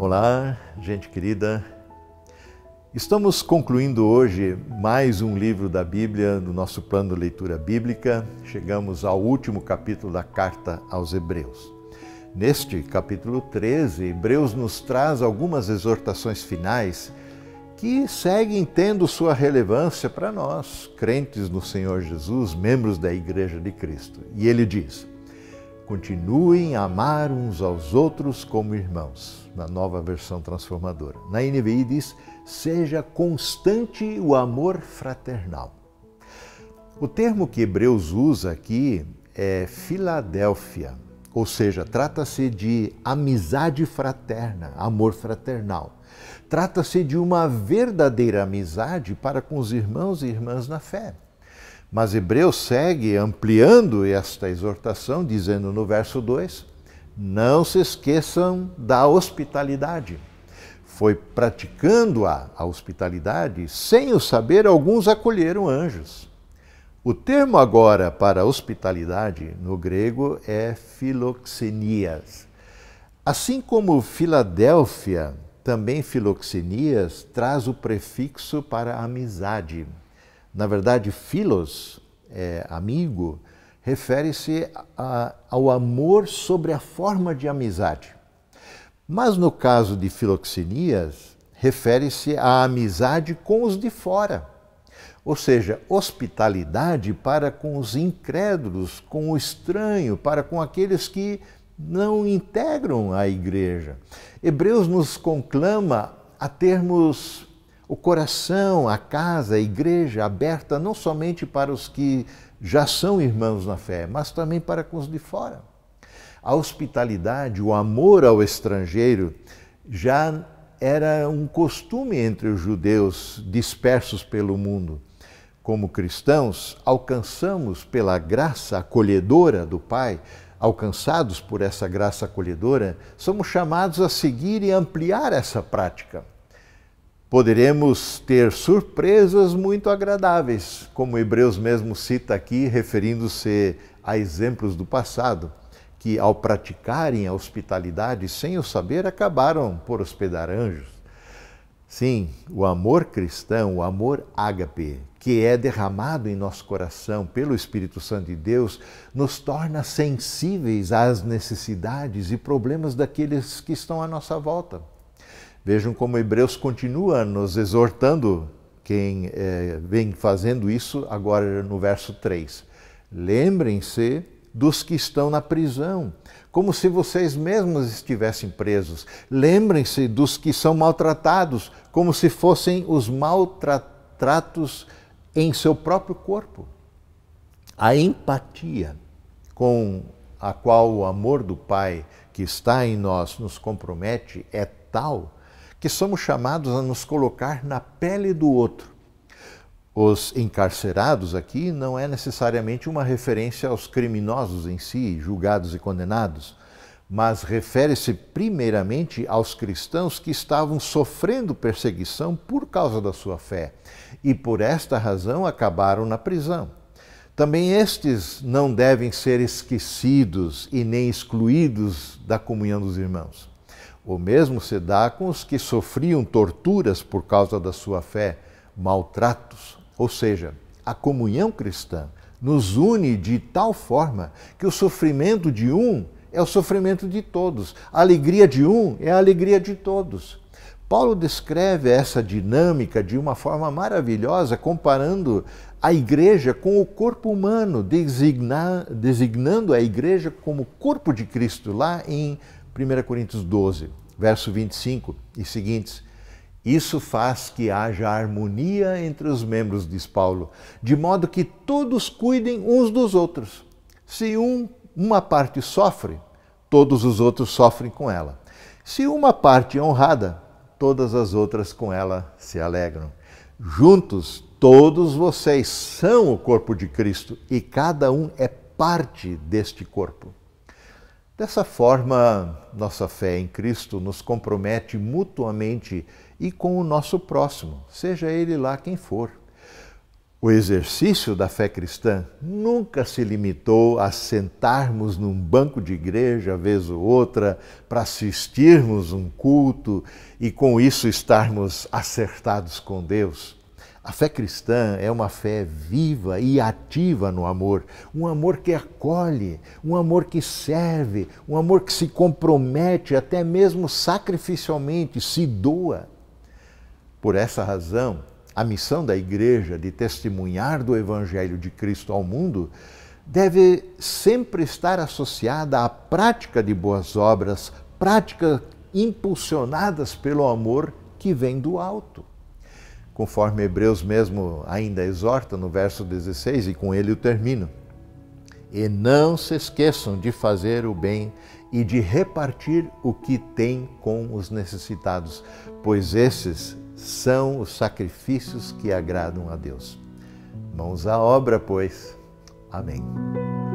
Olá, gente querida. Estamos concluindo hoje mais um livro da Bíblia, do nosso plano de leitura bíblica. Chegamos ao último capítulo da carta aos Hebreus. Neste capítulo 13, Hebreus nos traz algumas exortações finais que seguem tendo sua relevância para nós, crentes no Senhor Jesus, membros da Igreja de Cristo. E ele diz: continuem a amar uns aos outros como irmãos, na nova versão transformadora. Na NVI diz: seja constante o amor fraternal. O termo que Hebreus usa aqui é Filadélfia, ou seja, trata-se de amizade fraterna, amor fraternal. Trata-se de uma verdadeira amizade para com os irmãos e irmãs na fé. Mas Hebreus segue ampliando esta exortação, dizendo no verso 2: Não se esqueçam da hospitalidade. Foi praticando-a, a hospitalidade, sem o saber, alguns acolheram anjos. O termo agora para hospitalidade no grego é filoxenias. Assim como Filadélfia, também filoxenias traz o prefixo para amizade. Na verdade, filos, é, amigo, refere-se ao amor sobre a forma de amizade. Mas no caso de filoxenias, refere-se à amizade com os de fora, ou seja, hospitalidade para com os incrédulos, com o estranho, para com aqueles que não integram a igreja. Hebreus nos conclama a termos o coração, a casa, a igreja aberta não somente para os que já são irmãos na fé, mas também para com os de fora. A hospitalidade, o amor ao estrangeiro já era um costume entre os judeus dispersos pelo mundo. Como cristãos, alcançamos pela graça acolhedora do Pai, alcançados por essa graça acolhedora, somos chamados a seguir e ampliar essa prática poderemos ter surpresas muito agradáveis, como Hebreus mesmo cita aqui, referindo-se a exemplos do passado, que ao praticarem a hospitalidade sem o saber, acabaram por hospedar anjos. Sim, o amor cristão, o amor ágape, que é derramado em nosso coração pelo Espírito Santo de Deus, nos torna sensíveis às necessidades e problemas daqueles que estão à nossa volta Vejam como Hebreus continua nos exortando, quem é, vem fazendo isso agora no verso 3. Lembrem-se dos que estão na prisão, como se vocês mesmos estivessem presos. Lembrem-se dos que são maltratados, como se fossem os maltratos em seu próprio corpo. A empatia com a qual o amor do Pai que está em nós nos compromete é tal que somos chamados a nos colocar na pele do outro. Os encarcerados aqui não é necessariamente uma referência aos criminosos em si, julgados e condenados, mas refere-se primeiramente aos cristãos que estavam sofrendo perseguição por causa da sua fé e por esta razão acabaram na prisão. Também estes não devem ser esquecidos e nem excluídos da comunhão dos irmãos. O mesmo se dá com os que sofriam torturas por causa da sua fé, maltratos. Ou seja, a comunhão cristã nos une de tal forma que o sofrimento de um é o sofrimento de todos, a alegria de um é a alegria de todos. Paulo descreve essa dinâmica de uma forma maravilhosa, comparando a igreja com o corpo humano, designa, designando a igreja como corpo de Cristo, lá em 1 Coríntios 12 verso 25 e seguintes. Isso faz que haja harmonia entre os membros, diz Paulo, de modo que todos cuidem uns dos outros. Se um, uma parte sofre, todos os outros sofrem com ela. Se uma parte é honrada, todas as outras com ela se alegram. Juntos, todos vocês são o corpo de Cristo e cada um é parte deste corpo. Dessa forma, nossa fé em Cristo nos compromete mutuamente e com o nosso próximo, seja ele lá quem for. O exercício da fé cristã nunca se limitou a sentarmos num banco de igreja, vez ou outra, para assistirmos um culto e com isso estarmos acertados com Deus. A fé cristã é uma fé viva e ativa no amor, um amor que acolhe, um amor que serve, um amor que se compromete até mesmo sacrificialmente, se doa. Por essa razão, a missão da igreja de testemunhar do evangelho de Cristo ao mundo deve sempre estar associada à prática de boas obras, prática impulsionadas pelo amor que vem do alto conforme Hebreus mesmo ainda exorta no verso 16, e com ele eu termino. E não se esqueçam de fazer o bem e de repartir o que tem com os necessitados, pois esses são os sacrifícios que agradam a Deus. Mãos à obra, pois. Amém.